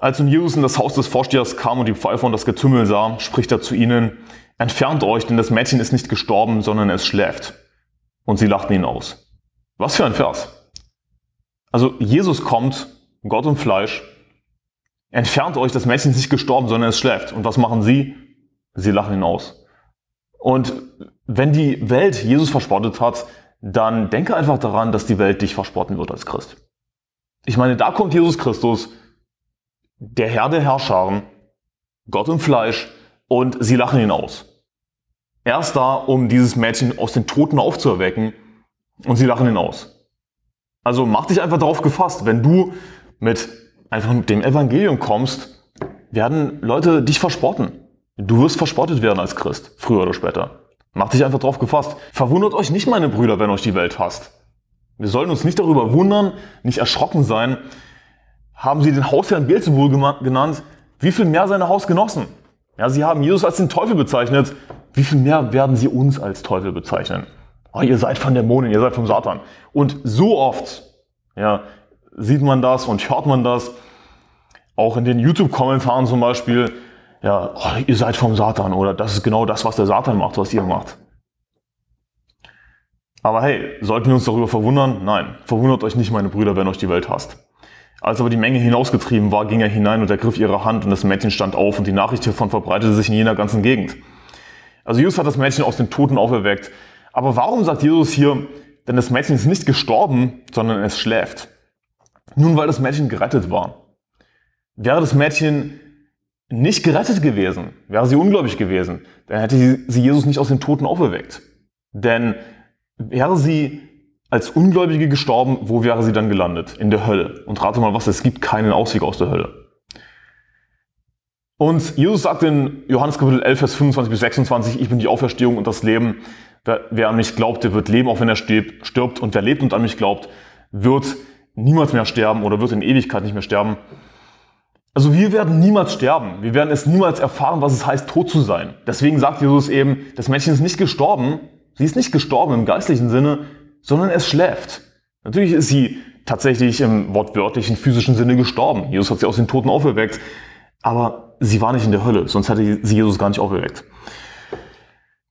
Als nun Jesus in das Haus des Vorstehers kam und die Pfeife und das Getümmel sah, spricht er zu ihnen, Entfernt euch, denn das Mädchen ist nicht gestorben, sondern es schläft. Und sie lachten ihn aus. Was für ein Vers. Also Jesus kommt, Gott und Fleisch, entfernt euch, das Mädchen ist nicht gestorben, sondern es schläft. Und was machen sie? Sie lachen ihn aus. Und wenn die Welt Jesus verspottet hat, dann denke einfach daran, dass die Welt dich verspotten wird als Christ. Ich meine, da kommt Jesus Christus, der Herr der Herrscharen, Gott im Fleisch, und sie lachen ihn aus. Er ist da, um dieses Mädchen aus den Toten aufzuerwecken, und sie lachen ihn aus. Also mach dich einfach darauf gefasst, wenn du mit einfach mit dem Evangelium kommst, werden Leute dich verspotten. Du wirst verspottet werden als Christ, früher oder später. Macht dich einfach darauf gefasst. Verwundert euch nicht, meine Brüder, wenn euch die Welt hasst. Wir sollen uns nicht darüber wundern, nicht erschrocken sein, haben sie den Hausherrn Beelzebul genannt, wie viel mehr seine Hausgenossen? Ja, sie haben Jesus als den Teufel bezeichnet, wie viel mehr werden sie uns als Teufel bezeichnen? Oh, ihr seid von Dämonen, ihr seid vom Satan. Und so oft ja, sieht man das und hört man das, auch in den YouTube-Kommentaren zum Beispiel, ja, oh, ihr seid vom Satan oder das ist genau das, was der Satan macht, was ihr macht. Aber hey, sollten wir uns darüber verwundern? Nein, verwundert euch nicht, meine Brüder, wenn euch die Welt hasst. Als aber die Menge hinausgetrieben war, ging er hinein und ergriff ihre Hand und das Mädchen stand auf und die Nachricht hiervon verbreitete sich in jener ganzen Gegend. Also Jesus hat das Mädchen aus den Toten auferweckt. Aber warum sagt Jesus hier, denn das Mädchen ist nicht gestorben, sondern es schläft? Nun, weil das Mädchen gerettet war. Wäre das Mädchen nicht gerettet gewesen, wäre sie ungläubig gewesen, dann hätte sie Jesus nicht aus den Toten auferweckt. Denn wäre sie als Ungläubige gestorben, wo wäre sie dann gelandet? In der Hölle. Und rate mal was, es gibt keinen Ausweg aus der Hölle. Und Jesus sagt in Johannes Kapitel 11, Vers 25 bis 26, ich bin die Auferstehung und das Leben. Wer, an mich glaubt, der wird leben, auch wenn er stirbt. Und wer lebt und an mich glaubt, wird niemals mehr sterben oder wird in Ewigkeit nicht mehr sterben. Also wir werden niemals sterben. Wir werden es niemals erfahren, was es heißt, tot zu sein. Deswegen sagt Jesus eben, das Mädchen ist nicht gestorben. Sie ist nicht gestorben im geistlichen Sinne sondern es schläft. Natürlich ist sie tatsächlich im wortwörtlichen physischen Sinne gestorben. Jesus hat sie aus den Toten auferweckt, aber sie war nicht in der Hölle, sonst hätte sie Jesus gar nicht auferweckt.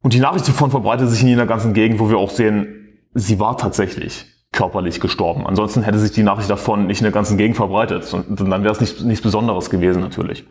Und die Nachricht davon verbreitet sich in jener ganzen Gegend, wo wir auch sehen, sie war tatsächlich körperlich gestorben. Ansonsten hätte sich die Nachricht davon nicht in der ganzen Gegend verbreitet. Und dann wäre es nichts, nichts Besonderes gewesen natürlich.